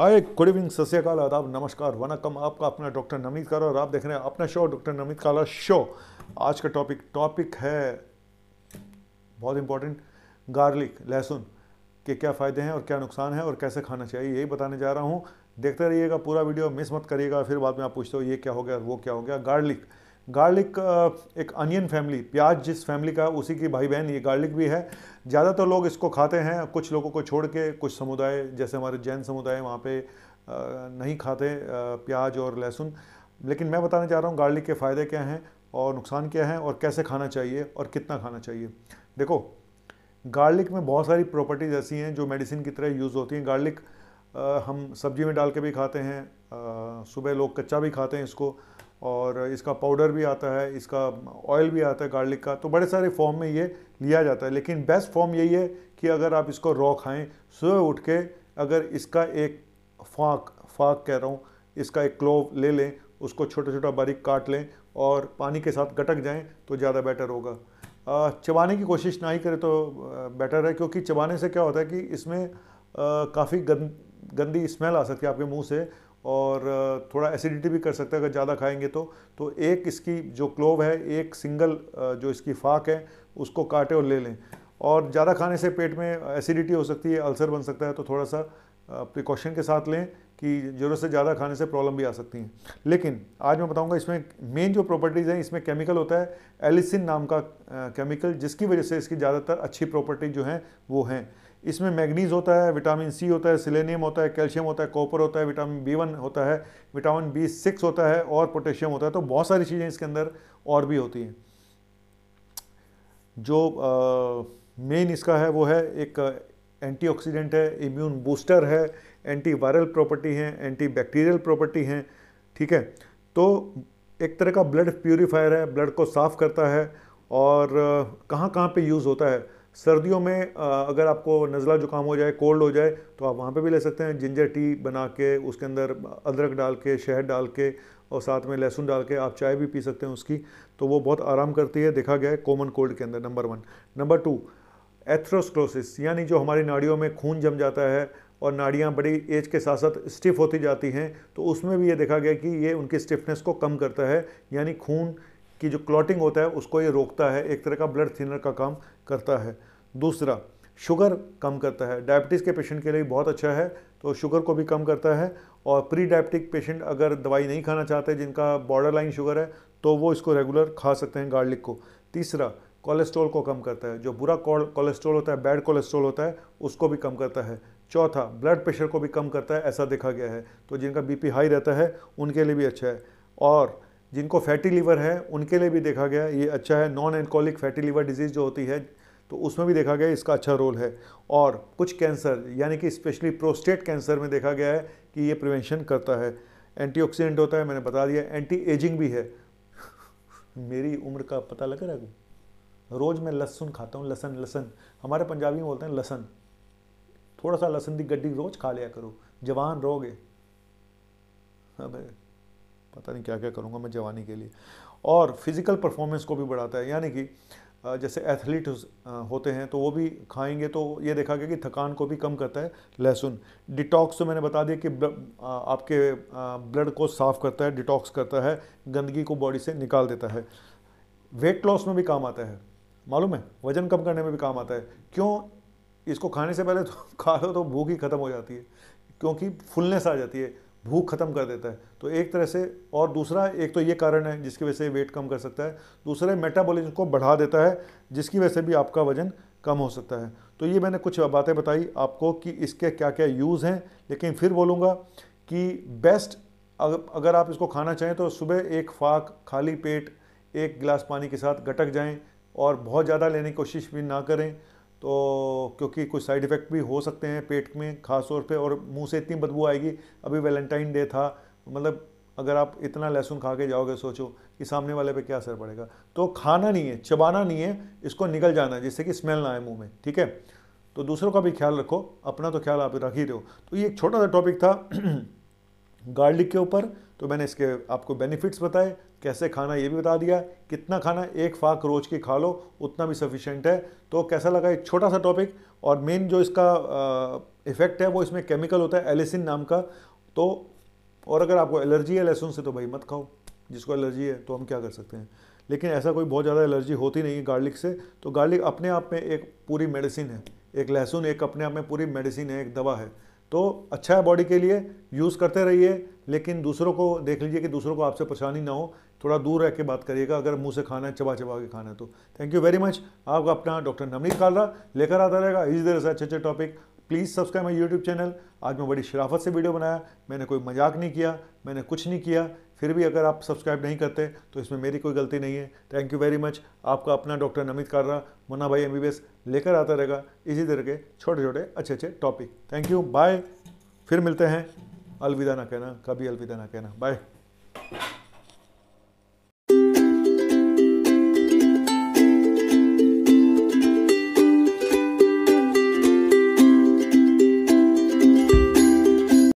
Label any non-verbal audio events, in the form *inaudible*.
hi good evening सत्याकाल आदाब नमस्कार वनकम आपका अपना डॉक्टर नमित कर और आप देख रहे हैं अपना शो डॉक्टर नमित काला शो आज का टॉपिक टॉपिक है बहुत इंपॉर्टेंट गार्लिक लहसुन के क्या फ़ायदे हैं और क्या नुकसान है और कैसे खाना चाहिए यही बताने जा रहा हूँ देखते रहिएगा पूरा वीडियो मिस मत करिएगा फिर बाद में आप पूछते हो ये क्या हो गया और वो क्या हो गया गार्लिक गार्लिक uh, एक अनियन फैमिली प्याज जिस फैमिली का उसी की भाई बहन ये गार्लिक भी है ज़्यादातर लोग इसको खाते हैं कुछ लोगों को छोड़ के कुछ समुदाय जैसे हमारे जैन समुदाय वहाँ पे uh, नहीं खाते uh, प्याज और लहसुन लेकिन मैं बताना चाह रहा हूँ गार्लिक के फ़ायदे क्या हैं और नुकसान क्या हैं और कैसे खाना चाहिए और कितना खाना चाहिए देखो गार्लिक में बहुत सारी प्रॉपर्टीज़ ऐसी हैं जो मेडिसिन की तरह यूज़ होती हैं गार्लिक हम सब्जी में डाल के भी खाते हैं सुबह लोग कच्चा भी खाते हैं इसको और इसका पाउडर भी आता है इसका ऑयल भी आता है गार्लिक का तो बड़े सारे फॉर्म में ये लिया जाता है लेकिन बेस्ट फॉर्म यही है कि अगर आप इसको रॉ खाएं सुबह उठ के अगर इसका एक फाक फाक कह रहा हूँ इसका एक क्लोव ले लें उसको छोटा छोटा बारीक काट लें और पानी के साथ गटक जाएं तो ज़्यादा बेटर होगा चबाने की कोशिश ना ही करें तो बेटर है क्योंकि चबाने से क्या होता है कि इसमें काफ़ी गंद गंदी स्मेल आ सकती है आपके मुंह से और थोड़ा एसिडिटी भी कर सकता है अगर ज़्यादा खाएंगे तो तो एक इसकी जो क्लोव है एक सिंगल जो इसकी फाक है उसको काटे और ले लें और ज़्यादा खाने से पेट में एसिडिटी हो सकती है अल्सर बन सकता है तो थोड़ा सा प्रिकॉशन के साथ लें कि ज़रूरत से ज़्यादा खाने से प्रॉब्लम भी आ सकती हैं लेकिन आज मैं बताऊंगा इसमें मेन जो प्रॉपर्टीज़ हैं इसमें केमिकल होता है एलिसिन नाम का केमिकल जिसकी वजह से इसकी ज़्यादातर अच्छी प्रॉपर्टी जो हैं वो हैं इसमें मैग्नीज होता है विटामिन सी होता है सिलेनियम होता है कैल्शियम होता है कॉपर होता है विटामिन बी वन होता है विटामिन बी सिक्स होता है और पोटेशियम होता है तो बहुत सारी चीज़ें इसके अंदर और भी होती हैं जो मेन इसका है वो है एक एंटीऑक्सीडेंट है इम्यून बूस्टर है एंटी वायरल प्रॉपर्टी है एंटी बैक्टीरियल प्रॉपर्टी हैं ठीक है तो एक तरह का ब्लड प्योरीफायर है ब्लड को साफ़ करता है और कहाँ कहाँ पे यूज़ होता है सर्दियों में अगर आपको नज़ला जुकाम हो जाए कोल्ड हो जाए तो आप वहाँ पे भी ले सकते हैं जिंजर टी बना के उसके अंदर अदरक डाल के शहद डाल के और साथ में लहसुन डाल के आप चाय भी पी सकते हैं उसकी तो वो बहुत आराम करती है देखा गया है कॉमन कोल्ड के अंदर number one number two atherosclerosis यानी जो हमारी नाड़ियों में खून जम जाता है और नाड़ियाँ बड़ी एज के साथ साथ स्टिफ होती जाती हैं तो उसमें भी ये देखा गया कि ये उनकी स्टिफनेस को कम करता है यानी खून कि जो क्लॉटिंग होता है उसको ये रोकता है एक तरह का ब्लड थिनर का काम करता है दूसरा शुगर कम करता है डायबिटीज़ के पेशेंट के लिए बहुत अच्छा है तो शुगर को भी कम करता है और प्री डायबिटिक पेशेंट अगर दवाई नहीं खाना चाहते जिनका बॉर्डर लाइन शुगर है तो वो इसको रेगुलर खा सकते हैं गार्लिक को तीसरा कोलेस्ट्रॉल को कम करता है जो बुरा कोलेस्ट्रॉल होता है बैड कोलेस्ट्रॉल होता है उसको भी कम करता है चौथा ब्लड प्रेशर को भी कम करता है ऐसा देखा गया है तो जिनका बीपी हाई रहता है उनके लिए भी अच्छा है और जिनको फैटी लीवर है उनके लिए भी देखा गया ये अच्छा है non alcoholic fatty liver disease जो होती है तो उसमें भी देखा गया इसका अच्छा रोल है और कुछ कैंसर यानी कि स्पेशली प्रोस्टेट कैंसर में देखा गया है कि ये प्रिवेंशन करता है एंटीऑक्सीडेंट होता है मैंने बता दिया एंटी एजिंग भी है *laughs* मेरी उम्र का पता लग रहा है रोज़ मैं लहसुन खाता हूँ लहसन लहसन हमारे पंजाबी में बोलते हैं लहसन थोड़ा सा लहसन की गड्डी रोज़ खा लिया करो जवान रहोगे पता नहीं क्या क्या करूँगा मैं जवानी के लिए और फिज़िकल परफॉर्मेंस को भी बढ़ाता है यानी कि जैसे एथलीट होते हैं तो वो भी खाएंगे तो ये देखा गया कि थकान को भी कम करता है लहसुन डिटॉक्स तो मैंने बता दिया कि आपके ब्लड को साफ़ करता है डिटॉक्स करता है गंदगी को बॉडी से निकाल देता है वेट लॉस में भी काम आता है मालूम है वज़न कम करने में भी काम आता है क्यों इसको खाने से पहले तो *laughs* खा लो तो भूख ही ख़त्म हो जाती है क्योंकि फुलनेस आ जाती है भूख ख़त्म कर देता है तो एक तरह से और दूसरा एक तो ये कारण है जिसकी वजह से वेट कम कर सकता है दूसरा मेटाबॉलिज्म को बढ़ा देता है जिसकी वजह से भी आपका वजन कम हो सकता है तो ये मैंने कुछ बातें बताई आपको कि इसके क्या क्या यूज़ हैं लेकिन फिर बोलूँगा कि बेस्ट अगर आप इसको खाना चाहें तो सुबह एक फाक खाली पेट एक गिलास पानी के साथ गटक जाएँ और बहुत ज़्यादा लेने की कोशिश भी ना करें तो क्योंकि कुछ साइड इफ़ेक्ट भी हो सकते हैं पेट में खास तौर पे और मुंह से इतनी बदबू आएगी अभी वैलेंटाइन डे था मतलब अगर आप इतना लहसुन खा के जाओगे सोचो कि सामने वाले पे क्या असर पड़ेगा तो खाना नहीं है चबाना नहीं है इसको निकल जाना है जिससे कि स्मेल ना आए मुंह में ठीक है तो दूसरों का भी ख्याल रखो अपना तो ख्याल आप रख ही रहे हो तो ये एक छोटा सा टॉपिक था *clears throat* गार्लिक के ऊपर तो मैंने इसके आपको बेनिफिट्स बताए कैसे खाना ये भी बता दिया कितना खाना एक फाक रोज की खा लो उतना भी सफिशेंट है तो कैसा लगा एक छोटा सा टॉपिक और मेन जो इसका इफ़ेक्ट है वो इसमें केमिकल होता है एलिसिन नाम का तो और अगर आपको एलर्जी है लहसुन से तो भाई मत खाओ जिसको एलर्जी है तो हम क्या कर सकते हैं लेकिन ऐसा कोई बहुत ज़्यादा एलर्जी होती नहीं है गार्लिक से तो गार्लिक अपने आप में एक पूरी मेडिसिन है एक लहसुन एक अपने आप में पूरी मेडिसिन है एक दवा है तो अच्छा है बॉडी के लिए यूज़ करते रहिए लेकिन दूसरों को देख लीजिए कि दूसरों को आपसे परेशानी ना हो थोड़ा दूर रह के बात करिएगा अगर मुंह से खाना है चबा चबा के खाना है तो थैंक यू वेरी मच आपका अपना डॉक्टर नवनीत कालरा लेकर आता रहेगा इसी तरह से अच्छे अच्छे topic please subscribe my YouTube channel आज मैं बड़ी शराफत से वीडियो बनाया मैंने कोई मजाक नहीं किया मैंने कुछ नहीं किया फिर भी अगर आप सब्सक्राइब नहीं करते तो इसमें मेरी कोई गलती नहीं है थैंक यू वेरी मच आपका अपना डॉक्टर नमित कार्रा मुन्ना भाई एम लेकर आता रहेगा इसी तरह के छोटे छोटे अच्छे अच्छे टॉपिक थैंक यू बाय फिर मिलते हैं अलविदा ना कहना कभी अलविदा ना कहना बाय